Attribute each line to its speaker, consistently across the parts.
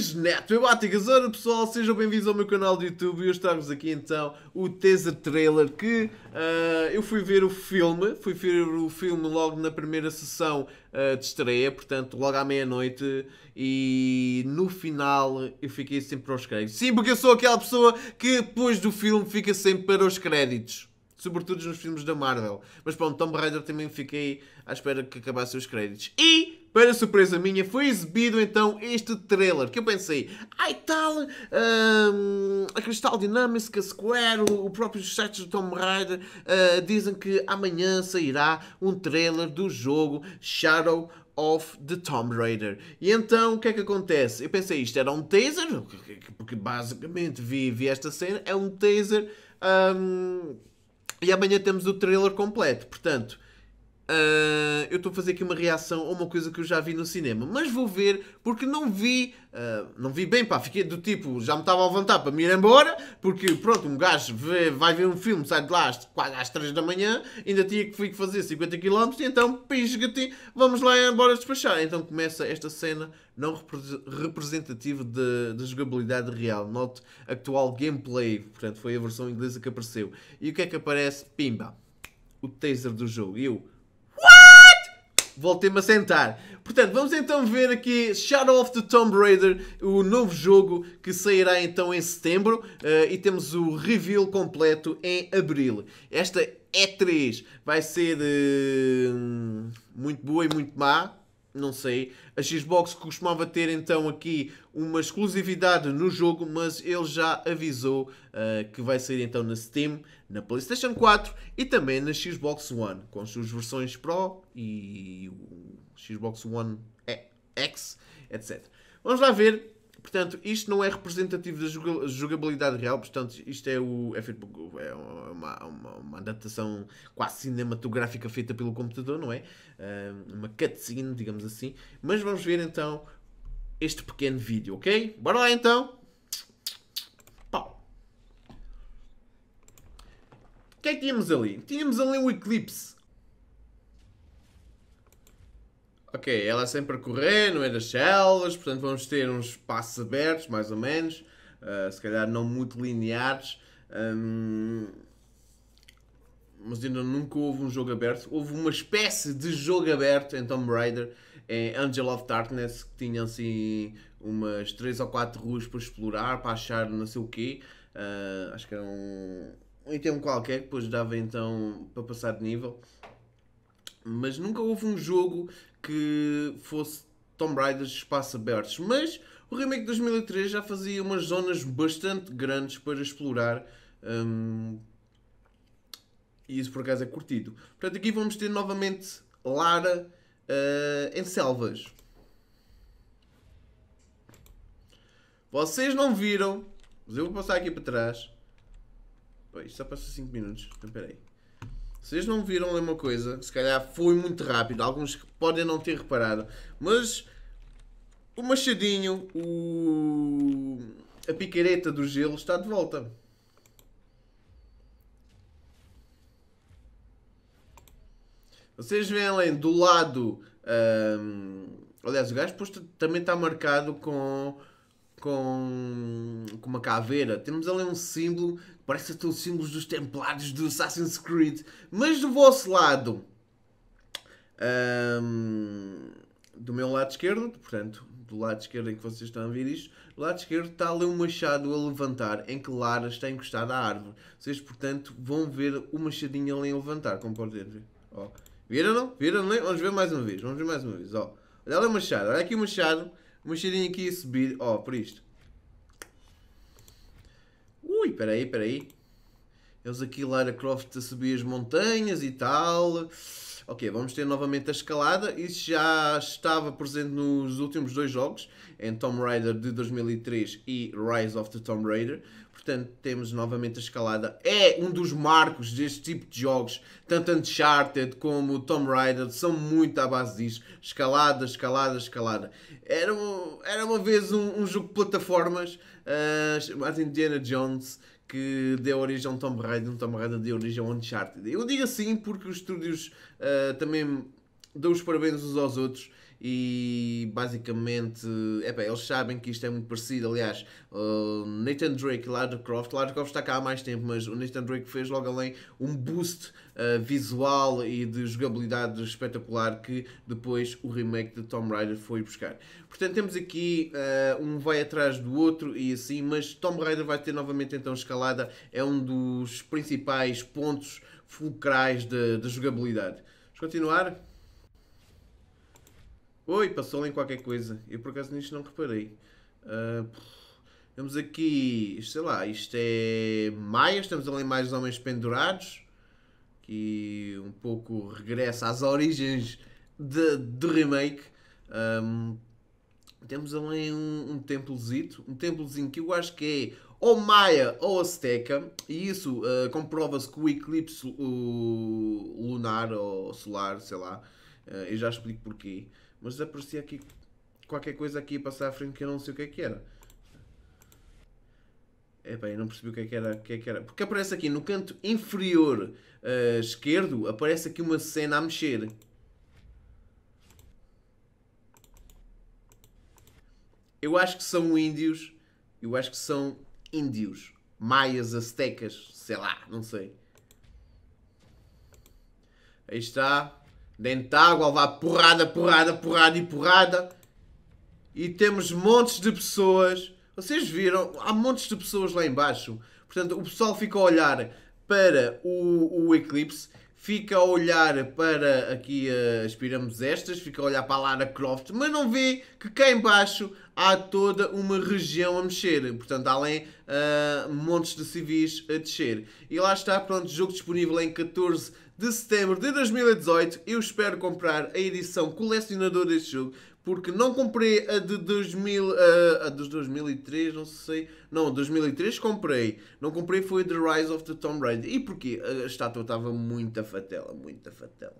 Speaker 1: Luís Neto, eu Báticas. Ora pessoal, sejam bem-vindos ao meu canal do YouTube e hoje estamos aqui então o teaser trailer que uh, eu fui ver o filme, fui ver o filme logo na primeira sessão uh, de estreia, portanto logo à meia-noite e no final eu fiquei sempre para os créditos. Sim, porque eu sou aquela pessoa que depois do filme fica sempre para os créditos sobretudo nos filmes da Marvel. Mas pronto, Tomb Raider também fiquei à espera que acabassem os créditos. E para surpresa minha, foi exibido então este trailer que eu pensei, ai tal, um, a Crystal Dynamics, a Square, o próprio sites do Tomb Raider uh, dizem que amanhã sairá um trailer do jogo Shadow of the Tomb Raider. E então, o que é que acontece? Eu pensei, isto era um taser, porque basicamente vi, vi esta cena, é um taser, um, e amanhã temos o trailer completo, portanto... Uh, eu estou a fazer aqui uma reação a uma coisa que eu já vi no cinema, mas vou ver porque não vi, uh, não vi bem, pá, fiquei do tipo, já me estava a levantar para me ir embora, porque pronto, um gajo vê, vai ver um filme, sai de lá às, quase às 3 da manhã, ainda tinha que fui fazer 50 km, então pisga-te, vamos lá embora despachar. Então começa esta cena não representativa da jogabilidade real, note actual gameplay, portanto foi a versão inglesa que apareceu. E o que é que aparece? Pimba! O taser do jogo. Eu, voltei-me a sentar. Portanto, vamos então ver aqui Shadow of the Tomb Raider, o novo jogo que sairá então em setembro uh, e temos o reveal completo em abril. Esta E3 vai ser uh, muito boa e muito má, não sei. A Xbox costumava ter então aqui uma exclusividade no jogo, mas ele já avisou uh, que vai sair então na Steam, na PlayStation 4 e também na Xbox One, com as suas versões Pro e o Xbox One X, etc. Vamos lá ver Portanto, isto não é representativo da jogabilidade real, portanto, isto é, o, é, feito, é uma, uma, uma, adaptação quase cinematográfica feita pelo computador, não é? Ah, uma cutscene, digamos assim. Mas vamos ver então este pequeno vídeo, ok? Bora lá então! Pau! O que é que tínhamos ali? Tínhamos ali um eclipse. Ok, ela é sempre a correr, não é das selvas, portanto vamos ter uns passos abertos, mais ou menos, uh, se calhar não muito lineares. Um, ehm, mas ainda nunca houve um jogo aberto. Houve uma espécie de jogo aberto em Tomb Raider, em Angel of Darkness, que tinha assim umas 3 ou 4 ruas para explorar, para achar não sei o quê. Uh, acho que era um, um item qualquer que depois dava então para passar de nível. Mas nunca houve um jogo que fosse Tomb Raider de espaços abertos. Mas o remake de 2003 já fazia umas zonas bastante grandes para explorar. Um, e isso por acaso é curtido. Portanto, aqui vamos ter novamente Lara uh, em selvas. Vocês não viram, mas eu vou passar aqui para trás. Pô, isto só passa 5 minutos. Então, peraí. Vocês não viram uma coisa, se calhar foi muito rápido, alguns podem não ter reparado, mas o machadinho, o... a picareta do gelo está de volta. Vocês veem além do lado. Um, aliás, o gajo também está marcado com com, com uma caveira. Temos ali um símbolo, parece até os símbolos dos Templários do Assassin's Creed. Mas do vosso lado, um, do meu lado esquerdo, portanto, do lado esquerdo em que vocês estão a ver isto, do lado esquerdo está ali um machado a levantar, em que Lara está encostada à árvore. Vocês, portanto, vão ver o machadinho ali a levantar, como podem ver. Ó. Viram não? Viram não? Vamos ver mais uma vez, vamos ver mais uma vez. Ó. Olha lá o machado, olha aqui o machado Mochilinha aqui subir. Ó, oh, por isto. Ui, peraí, peraí. Eles aqui, Lara Croft, a subir as montanhas e tal. Ok, vamos ter novamente a escalada. Isso já estava presente nos últimos dois jogos, em Tomb Raider de 2003 e Rise of the Tomb Raider. Portanto, temos novamente a escalada. É um dos marcos deste tipo de jogos, tanto Uncharted como Tomb Raider, são muito à base disso. Escalada, escalada, escalada. Era, era uma vez um, um jogo de plataformas, uh, eh, Martin Indiana Jones, que deu origem a um Tomb Raider, um Tomb Raider deu origem a um Uncharted. Eu digo assim porque os estúdios uh, também dão os parabéns uns aos outros e basicamente eles sabem que isto é muito parecido. Aliás, uh, Nathan Drake e Lara Croft, Lara Croft está cá há mais tempo, mas o Nathan Drake fez logo além um boost uh, visual e de jogabilidade espetacular que depois o remake de Tomb Raider foi buscar. Portanto, temos aqui uh, um vai atrás do outro e assim, mas Tomb Raider vai ter novamente então escalada, é um dos principais pontos fulcrais da jogabilidade. Vamos continuar? Oi, passou em qualquer coisa. Eu por acaso nisto não reparei. Uh, ah, temos aqui, sei lá, isto é maia. temos ali mais homens pendurados. Que um pouco regressa às origens de, do remake. Um, temos ali um, um templozito, um templozinho que eu acho que é ou Maia ou Azteca, e isso uh, comprova-se com o eclipse lunar ou solar, sei lá, uh, eu já explico porquê. Mas aparecia aqui qualquer coisa aqui a passar à frente que eu não sei o que é que era. é eu não percebi o que é que era. Que é que era. Porque aparece aqui no canto inferior uh, esquerdo, aparece aqui uma cena a mexer. Eu acho que são índios. Eu acho que são índios. Maias, aztecas, sei lá, não sei. Aí está. Dentro de água, vá porrada, porrada, porrada e porrada. E temos montes de pessoas. Vocês viram? Há montes de pessoas lá embaixo. Portanto, o pessoal fica a olhar para o, o eclipse, fica a olhar para aqui as pirâmides estas, fica a olhar para a Lara Croft, mas não vê que cá embaixo há toda uma região a mexer. Portanto, além uh, ah, montes de civis a descer. E lá está, pronto, jogo disponível em 14 de setembro de 2018. Eu espero comprar a edição colecionador deste jogo, porque não comprei a de 2000, a, eh, a dos 2003, não sei. Não, 2003 comprei. Não comprei foi The Rise of the Tomb Raider. E porquê? A estátua estava muita fatela, muita fatela.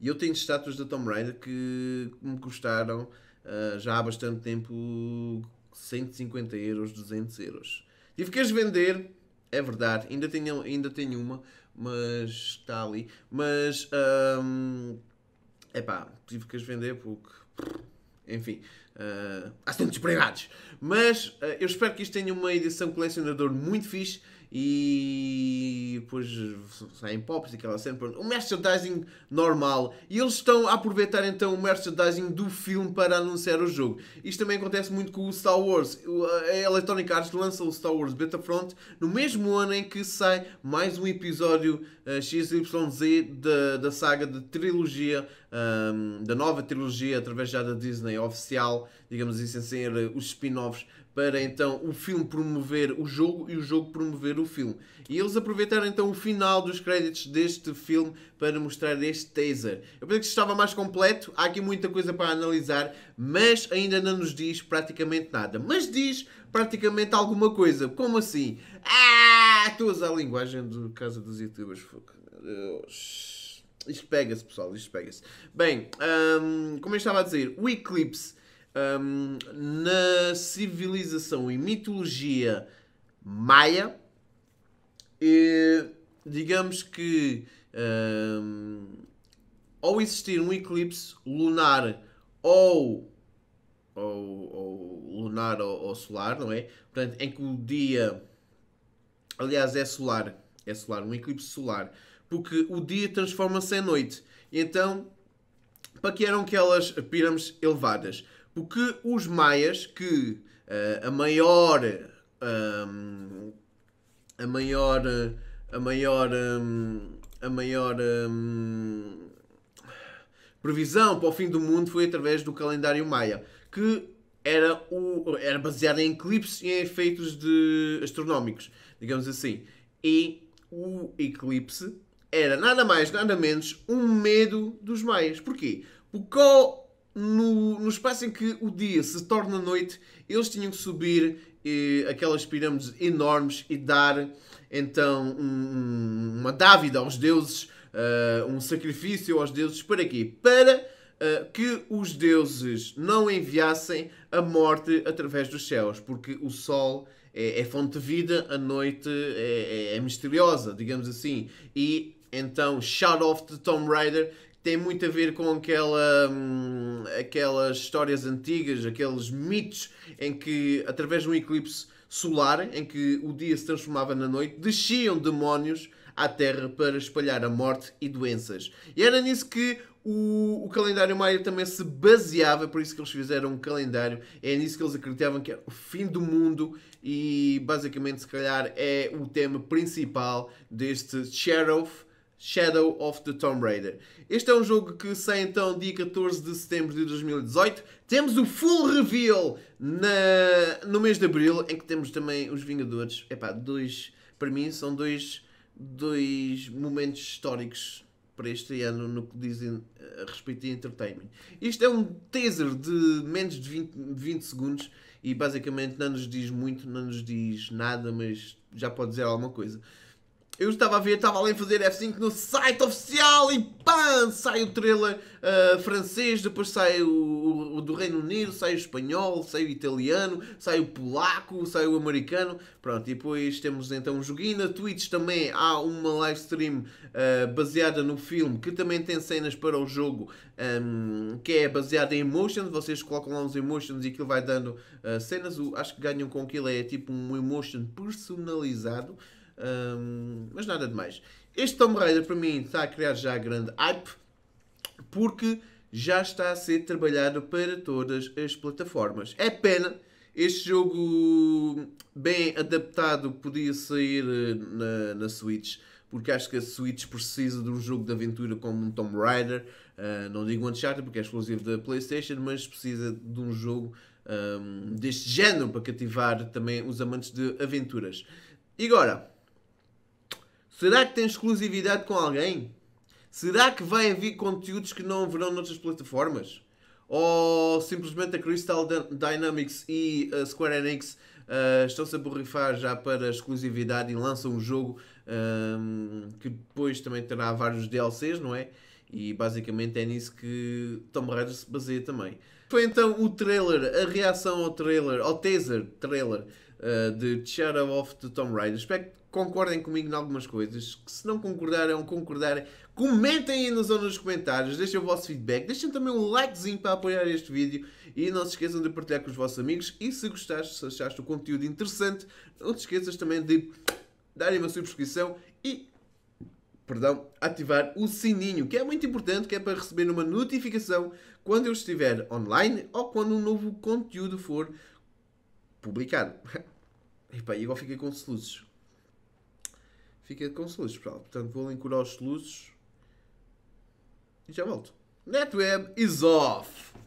Speaker 1: E eu tenho estátuas da Tomb Raider que me custaram uh, já há bastante tempo 150 euros, 200 euros. Tive que as vender, é verdade, ainda tenho, ainda tenho uma, mas está ali. Mas, um, pá tive que as vender porque, enfim, uh, há tantos pregados. Mas uh, eu espero que isto tenha uma edição colecionador muito fixe e depois saem pops e aquela cena. o Um merchandising normal. E eles estão a aproveitar então o merchandising do filme para anunciar o jogo. Isto também acontece muito com o Star Wars. A Electronic Arts lança o Star Wars Front no mesmo ano em que sai mais um episódio uh, eh, XYZ da, da saga de trilogia, um, ehm, da nova trilogia através já da Disney oficial, digamos assim, sem ser os spin-offs para então o filme promover o jogo e o jogo promover o filme. E eles aproveitaram então o final dos créditos deste filme para mostrar este teaser. Eu pensei que estava mais completo, há aqui muita coisa para analisar, mas ainda não nos diz praticamente nada. Mas diz praticamente alguma coisa. Como assim? Ah, estou a usar a linguagem do caso dos youtubers. Fuck. Isto pega-se, pessoal, isto pega-se. Bem, hum, como eu estava a dizer, o Eclipse um, na civilização e mitologia maia, e, eh, digamos que um, ao existir um eclipse lunar ou, ou, ou lunar ou, ou, solar, não é? Portanto, em que o dia, aliás, é solar, é solar, um eclipse solar, porque o dia transforma-se em noite. Então, para que eram aquelas pirâmides elevadas? Porque os maias, que uh, a maior. Um, ehm, a maior. A maior. Um, ehm, a maior. Um, ehm, previsão para o fim do mundo foi através do calendário maia, que era, o, era baseado em eclipses e em efeitos de, astronómicos, digamos assim. E o eclipse era nada mais, nada menos um medo dos maias. Porquê? Porque ao no, no espaço em que o dia se torna noite, eles tinham que subir eh, aquelas pirâmides enormes e dar então um, uma dávida aos deuses, uh, um sacrifício aos deuses para quê? Para uh, que os deuses não enviassem a morte através dos céus, porque o sol é, é fonte de vida, a noite é, é, é misteriosa, digamos assim, e então shut off de Tomb Raider tem muito a ver com aquela, hum, aquelas histórias antigas, aqueles mitos em que, através de um eclipse solar, em que o dia se transformava na noite, desciam demónios à Terra para espalhar a morte e doenças. E era nisso que o, o, calendário Maia também se baseava, por isso que eles fizeram um calendário, é nisso que eles acreditavam que era o fim do mundo e basicamente se calhar é o tema principal deste Sheriff Shadow of the Tomb Raider. Este é um jogo que sai então dia 14 de setembro de 2018. Temos o full reveal na, no mês de abril, em que temos também os Vingadores. Epá, dois, para mim, são dois, dois momentos históricos para este ano no que dizem a respeito de entertainment. Isto é um teaser de menos de 20, 20 segundos e basicamente não nos diz muito, não nos diz nada, mas já pode dizer alguma coisa eu estava a ver, estava além fazer F5 no site oficial e pam! Sai o trailer uh, francês, depois sai o, o, o, do Reino Unido, sai o espanhol, sai o italiano, sai o polaco, sai o americano. Pronto, e depois temos então um joguinho. Na Twitch também há uma live stream uh, baseada no filme que também tem cenas para o jogo um, ehm, que é baseada em emotions. Vocês colocam lá uns emotions e aquilo vai dando uh, cenas. O, acho que ganham com aquilo, é tipo um emotion personalizado. Um, mas nada de mais. Este Tomb Raider para mim está a criar já grande hype porque já está a ser trabalhado para todas as plataformas. É pena, este jogo bem adaptado podia sair eh, na, na Switch porque acho que a Switch precisa de um jogo de aventura como um Tomb Raider. Uh, não digo Uncharted porque é exclusivo da PlayStation, mas precisa de um jogo um, deste género para cativar também os amantes de aventuras. E agora, Será que tem exclusividade com alguém? Será que vai haver conteúdos que não haverão noutras plataformas? Ou simplesmente a Crystal Dynamics e a Square Enix uh, estão-se a borrifar já para exclusividade e lançam um jogo um, ehm, que depois também terá vários DLCs, não é? E basicamente é nisso que Tomb Raider se baseia também. Foi então o trailer, a reação ao trailer, ao teaser trailer uh, de Shadow of the Tomb Raider. Espero concordem comigo em algumas coisas, que se não concordaram, concordarem, comentem aí nos comentários, deixem o vosso feedback, deixem também um likezinho para apoiar este vídeo e não se esqueçam de partilhar com os vossos amigos e se gostaste, se achaste o conteúdo interessante, não te esqueças também de darem uma subscrição e perdão, ativar o sininho, que é muito importante, que é para receber uma notificação quando eu estiver online ou quando um novo conteúdo for publicado. E e agora fiquei com soluços. Fica com soluços, pessoal. Portanto, vou encurar os soluços. E já volto. NetWeb is off!